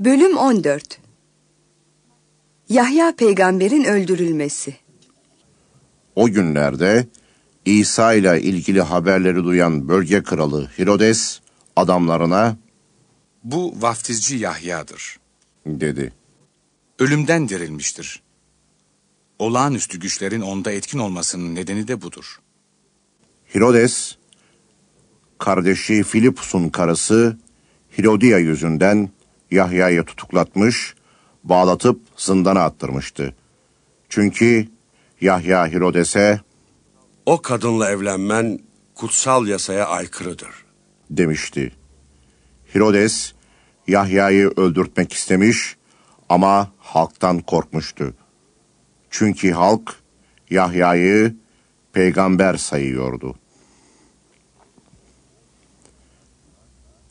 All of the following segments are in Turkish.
Bölüm 14 Yahya peygamberin öldürülmesi O günlerde İsa ile ilgili haberleri duyan bölge kralı Hirodes adamlarına Bu vaftizci Yahya'dır dedi. Ölümden dirilmiştir. Olağanüstü güçlerin onda etkin olmasının nedeni de budur. Hirodes kardeşi Filipus'un karısı Hirodia yüzünden Yahya'yı tutuklatmış, bağlatıp zindana attırmıştı. Çünkü Yahya Hirodes'e o kadınla evlenmen kutsal yasaya aykırıdır demişti. Hirodes Yahya'yı öldürtmek istemiş ama halktan korkmuştu. Çünkü halk Yahya'yı peygamber sayıyordu.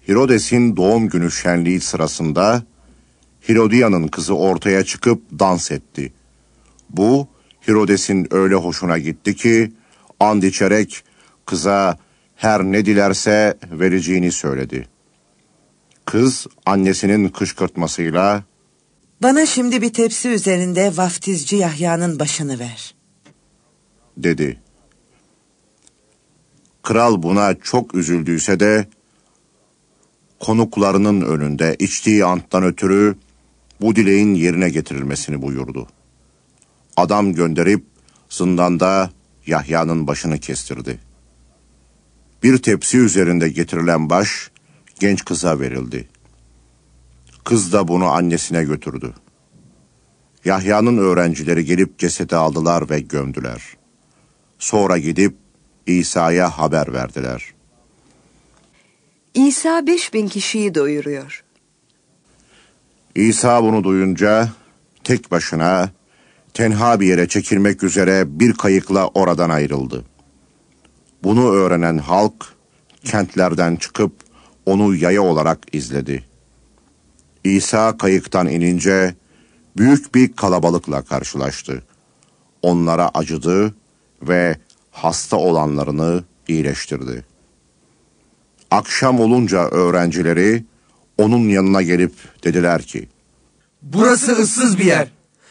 Hirodes'in doğum günü şenliği sırasında Hirodia'nın kızı ortaya çıkıp dans etti. Bu Hirodes'in öyle hoşuna gitti ki and içerek kıza her ne dilerse vereceğini söyledi. Kız annesinin kışkırtmasıyla ''Bana şimdi bir tepsi üzerinde vaftizci Yahya'nın başını ver.'' dedi. Kral buna çok üzüldüyse de konuklarının önünde içtiği anttan ötürü bu dileğin yerine getirilmesini buyurdu. Adam gönderip zindanda Yahya'nın başını kestirdi. Bir tepsi üzerinde getirilen baş genç kıza verildi. Kız da bunu annesine götürdü. Yahya'nın öğrencileri gelip cesedi aldılar ve gömdüler. Sonra gidip İsa'ya haber verdiler. İsa bin kişiyi doyuruyor. İsa bunu duyunca tek başına tenha bir yere çekilmek üzere bir kayıkla oradan ayrıldı. Bunu öğrenen halk kentlerden çıkıp onu yaya olarak izledi. İsa kayıktan inince büyük bir kalabalıkla karşılaştı. Onlara acıdı ve hasta olanlarını iyileştirdi.'' Akşam olunca öğrencileri onun yanına gelip dediler ki Burası ıssız bir yer.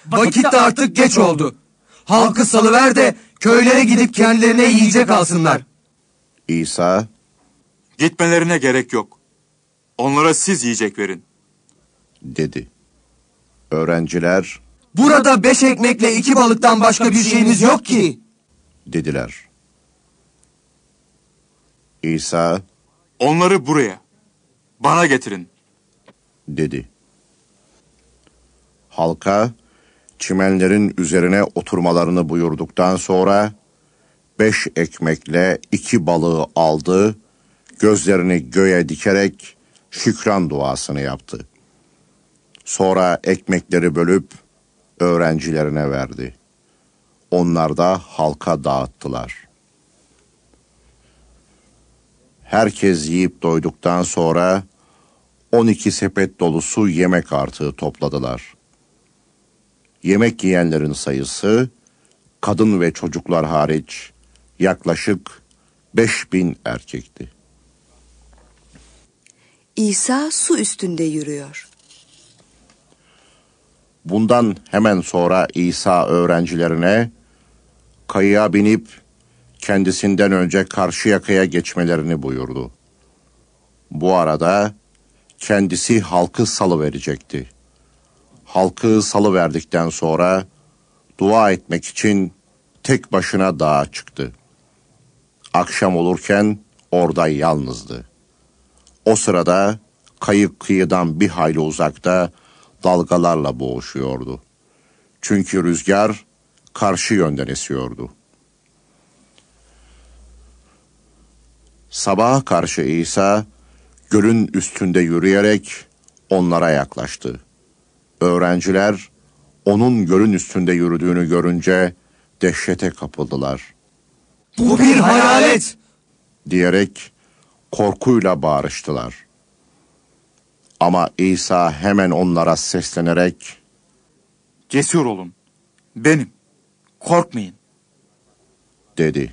Vakit de artık geç oldu. Halkı salıver de köylere gidip kendilerine yiyecek alsınlar. İsa Gitmelerine gerek yok. Onlara siz yiyecek verin. dedi. Öğrenciler Burada beş ekmekle iki balıktan başka bir şeyimiz yok ki dediler. İsa Onları buraya, bana getirin. Dedi. Halka çimenlerin üzerine oturmalarını buyurduktan sonra beş ekmekle iki balığı aldı, gözlerini göğe dikerek şükran duasını yaptı. Sonra ekmekleri bölüp öğrencilerine verdi. Onlar da halka dağıttılar. Herkes yiyip doyduktan sonra 12 sepet dolusu yemek artığı topladılar. Yemek yiyenlerin sayısı kadın ve çocuklar hariç yaklaşık 5000 erkekti. İsa su üstünde yürüyor. Bundan hemen sonra İsa öğrencilerine kayığa binip kendisinden önce karşı yakaya geçmelerini buyurdu. Bu arada kendisi halkı salı verecekti. Halkı salı verdikten sonra dua etmek için tek başına dağa çıktı. Akşam olurken orada yalnızdı. O sırada kayık kıyıdan bir hayli uzakta dalgalarla boğuşuyordu. Çünkü rüzgar karşı yönden esiyordu.'' Sabaha karşı İsa gölün üstünde yürüyerek onlara yaklaştı. Öğrenciler onun gölün üstünde yürüdüğünü görünce dehşete kapıldılar. Bu bir hayalet! diyerek korkuyla bağırıştılar. Ama İsa hemen onlara seslenerek Cesur olun, benim, korkmayın dedi.''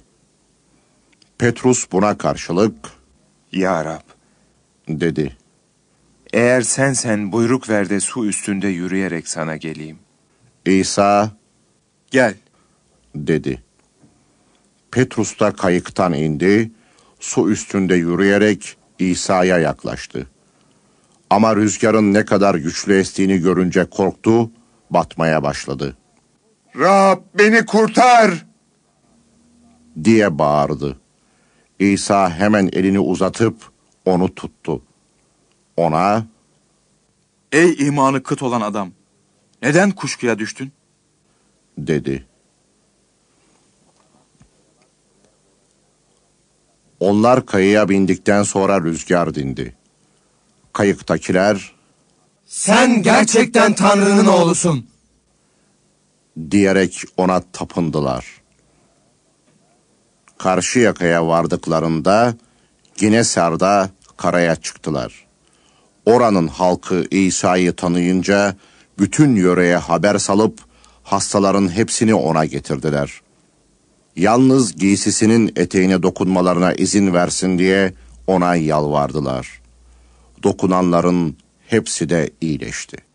Petrus buna karşılık Ya Rab dedi. Eğer sensen buyruk ver de su üstünde yürüyerek sana geleyim. İsa gel dedi. Petrus da kayıktan indi, su üstünde yürüyerek İsa'ya yaklaştı. Ama rüzgarın ne kadar güçlü estiğini görünce korktu, batmaya başladı. Rab beni kurtar! diye bağırdı. İsa hemen elini uzatıp onu tuttu. Ona, Ey imanı kıt olan adam, neden kuşkuya düştün? dedi. Onlar kayıya bindikten sonra rüzgar dindi. Kayıktakiler, Sen gerçekten Tanrı'nın oğlusun, diyerek ona tapındılar.'' karşı yakaya vardıklarında Ginesar'da karaya çıktılar. Oranın halkı İsa'yı tanıyınca bütün yöreye haber salıp hastaların hepsini ona getirdiler. Yalnız giysisinin eteğine dokunmalarına izin versin diye ona yalvardılar. Dokunanların hepsi de iyileşti.